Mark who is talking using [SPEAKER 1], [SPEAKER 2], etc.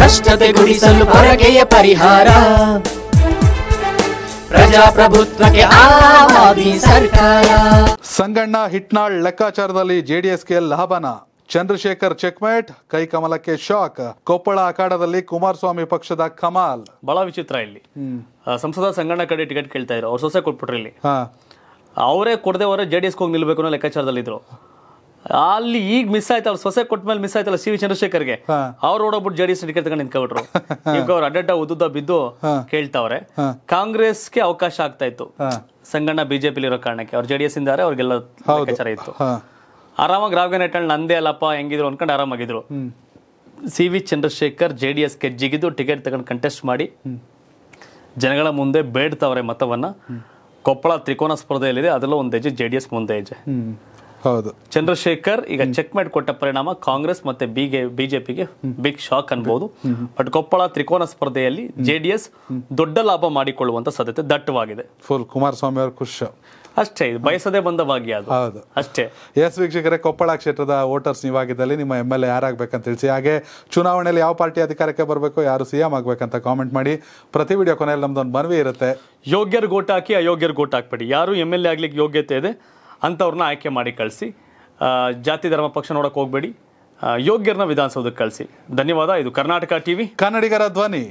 [SPEAKER 1] ಭ್ರಷ್ಟತೆ ಗುಡಿಸಲು ಪರಕೆಯ ಪರಿಹಾರ ಪ್ರಜಾಪ್ರಭುತ್ವಕ್ಕೆ ಸರ್ಕಾರ
[SPEAKER 2] ಸಂಗಣ್ಣ ಹಿಟ್ನಾಳ್ ಲೆಕ್ಕಾಚಾರದಲ್ಲಿ ಜೆಡಿಎಸ್ಗೆ ಲಾಭನ ಚಂದ್ರಶೇಖರ್ ಚೆಕ್ಮೇಟ್ ಕೈ ಕಮಲಕ್ಕೆ ಶಾಕ್ ಕೊಪ್ಪಳ ಅಖಾಡದಲ್ಲಿ ಕುಮಾರಸ್ವಾಮಿ ಪಕ್ಷದ ಕಮಾಲ್
[SPEAKER 1] ಬಹಳ ವಿಚಿತ್ರ ಇಲ್ಲಿ ಸಂಸದ ಸಂಗಣ್ಣ ಕಡೆ ಟಿಕೆಟ್ ಕೇಳ್ತಾ ಇದ್ರು ಅವ್ರು ಸೊಸೆ ಕೊಟ್ಬಿಟ್ರಿ ಇಲ್ಲಿ ಅವರೇ ಕೊಡದೆ ಅವರೇ ಜೆಡಿಎಸ್ ಹೋಗಿ ನಿಲ್ಬೇಕು ಅನ್ನೋ ಇದ್ರು ಅಲ್ಲಿ ಈಗ ಮಿಸ್ ಆಯ್ತಲ್ಲ ಸೊಸೆ ಕೊಟ್ಟ ಮೇಲೆ ಮಿಸ್ ಆಯ್ತಲ್ಲ ಸಿ ವಿ ಚಂದ್ರಶೇಖರ್ಗೆ ಅವ್ರು ಓಡೋಗ್ಬಿಟ್ಟು ಜೆ ಡಿ ಎಸ್ ಟಿಕೆಟ್ ತಗೊಂಡು ನಿಂತ್ಕೊಬಿಟ್ರು ಈಗ ಅವ್ರು ಅಡ್ಡಡ್ಡ ಉದ್ದುದ್ದ ಬಿದ್ದು ಕೇಳ್ತಾವ್ರೆ ಕಾಂಗ್ರೆಸ್ಗೆ ಅವಕಾಶ ಆಗ್ತಾ ಇತ್ತು ಸಂಗಣ್ಣ ಬಿಜೆಪಿಲಿ ಇರೋ ಕಾರಣಕ್ಕೆ ಅವ್ರು ಜೆ ಡಿ ಎಸ್ ಇಂದಾರೆ ಅವ್ರಿಗೆಲ್ಲ ಲೆಕ್ಕಾಚಾರ ಇತ್ತು ಆರಾಮಾಗಿ ರಾವ್ಗೆನೆಟ್ಟಲ್ಲಿ ನಂದೇ ಅಲ್ಲಪ್ಪ ಹೆಂಗಿದ್ರು ಅನ್ಕೊಂಡು ಆರಾಮಾಗಿದ್ರು C V Chandrashekhar J D S ಗೆಜ್ಜಿಗಿದ್ದು ಟಿಕೆಟ್ ತಗೊಂಡು ಕಂಟೆಸ್ಟ್ ಮಾಡಿ ಜನಗಳ ಮುಂದೆ ಬೇಡ್ತಾವ್ರೆ ಮತವನ್ನ ಕೊಪ್ಪಳ ತ್ರಿಕೋನ ಸ್ಪರ್ಧೆಯಲ್ಲಿದೆ ಅದೆಲ್ಲ ಒಂದು ಹೆಜ್ಜೆ ಜೆ ಡಿ ಎಸ್ ಮುಂದೆ ಹೆಜ್ಜೆ ಹೌದು ಚಂದ್ರಶೇಖರ್ ಈಗ ಚೆಕ್ ಮೇಟ್ ಕೊಟ್ಟ ಪರಿಣಾಮ ಕಾಂಗ್ರೆಸ್ ಮತ್ತೆ ಬಿಗೆ ಬಿಜೆಪಿಗೆ ಬಿಗ್ ಶಾಕ್ ಅನ್ಬಹುದು ಬಟ್ ಕೊಪ್ಪಳ ತ್ರಿಕೋನ ಸ್ಪರ್ಧೆಯಲ್ಲಿ ಜೆಡಿಎಸ್ ದೊಡ್ಡ ಲಾಭ ಮಾಡಿಕೊಳ್ಳುವಂತ ಸಾಧ್ಯತೆ ದಟ್ಟವಾಗಿದೆ ಫುಲ್ ಕುಮಾರಸ್ವಾಮಿ ಅವರು ಖುಷಿ ಅಷ್ಟೇ ಬಯಸದೆ ಬಂದ ಭಾಗ್ಯ ಅದು ಹೌದು ಅಷ್ಟೇ
[SPEAKER 2] ಎಸ್ ವೀಕ್ಷಕರೇ ಕೊಪ್ಪಳ ಕ್ಷೇತ್ರದ ವೋಟರ್ಸ್ ನೀವಾಗಿದ್ದಲ್ಲಿ ನಿಮ್ಮ ಎಮ್ ಎಲ್ ಎ ಯಾರಾಗಬೇಕಂತ ತಿಳಿಸಿ ಹಾಗೆ ಚುನಾವಣೆಯಲ್ಲಿ ಯಾವ ಪಾರ್ಟಿ ಅಧಿಕಾರಕ್ಕೆ ಬರಬೇಕು ಯಾರು ಸಿ ಎಂ ಆಗಬೇಕಂತ ಕಾಮೆಂಟ್ ಮಾಡಿ ಪ್ರತಿ ವಿಡಿಯೋ
[SPEAKER 1] ಕೊನೆಯಲ್ಲಿ ನಮ್ದೊಂದು ಮನವಿ ಇರುತ್ತೆ ಯೋಗ್ಯರು ಗೋಟ್ ಹಾಕಿ ಅಯೋಗ್ಯರು ಗೋಟ್ ಹಾಕ್ಬೇಡಿ ಯಾರು ಎಮ್ ಎಲ್ ಎ ಆಗ್ಲಿಕ್ಕೆ ಯೋಗ್ಯತೆ ಇದೆ ಅಂಥವ್ರನ್ನ ಆಯ್ಕೆ ಮಾಡಿ ಕಳಿಸಿ ಜಾತಿ ಧರ್ಮ ಪಕ್ಷ ನೋಡಕ್ಕೆ ಹೋಗಬೇಡಿ ಯೋಗ್ಯರನ್ನ ವಿಧಾನಸೌಧಕ್ಕೆ ಕಳಿಸಿ ಧನ್ಯವಾದ ಇದು ಕರ್ನಾಟಕ ಟಿವಿ ಕನ್ನಡಿಗರ ಧ್ವನಿ